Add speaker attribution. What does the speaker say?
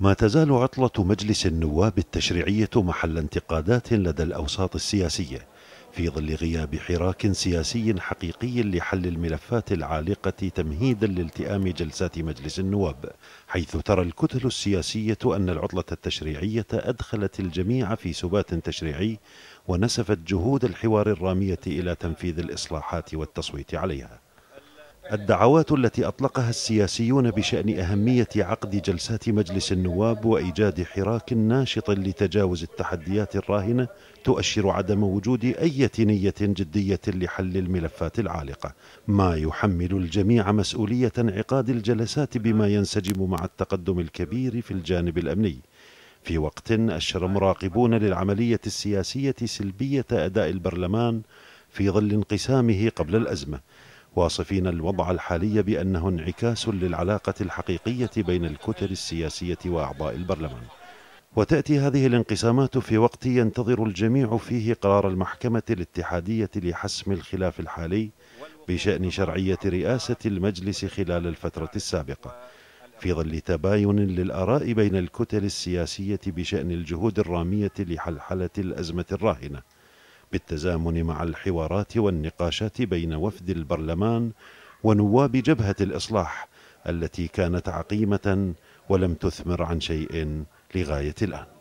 Speaker 1: ما تزال عطلة مجلس النواب التشريعية محل انتقادات لدى الأوساط السياسية في ظل غياب حراك سياسي حقيقي لحل الملفات العالقة تمهيدا لالتئام جلسات مجلس النواب حيث ترى الكتل السياسية أن العطلة التشريعية أدخلت الجميع في سبات تشريعي ونسفت جهود الحوار الرامية إلى تنفيذ الإصلاحات والتصويت عليها الدعوات التي اطلقها السياسيون بشان اهميه عقد جلسات مجلس النواب وايجاد حراك ناشط لتجاوز التحديات الراهنه تؤشر عدم وجود اي نيه جديه لحل الملفات العالقه ما يحمل الجميع مسؤوليه انعقاد الجلسات بما ينسجم مع التقدم الكبير في الجانب الامني في وقت اشر مراقبون للعمليه السياسيه سلبيه اداء البرلمان في ظل انقسامه قبل الازمه واصفين الوضع الحالي بأنه انعكاس للعلاقة الحقيقية بين الكتل السياسية وأعضاء البرلمان وتأتي هذه الانقسامات في وقت ينتظر الجميع فيه قرار المحكمة الاتحادية لحسم الخلاف الحالي بشأن شرعية رئاسة المجلس خلال الفترة السابقة في ظل تباين للآراء بين الكتل السياسية بشأن الجهود الرامية لحلحلة الأزمة الراهنة بالتزامن مع الحوارات والنقاشات بين وفد البرلمان ونواب جبهة الإصلاح التي كانت عقيمة ولم تثمر عن شيء لغاية الآن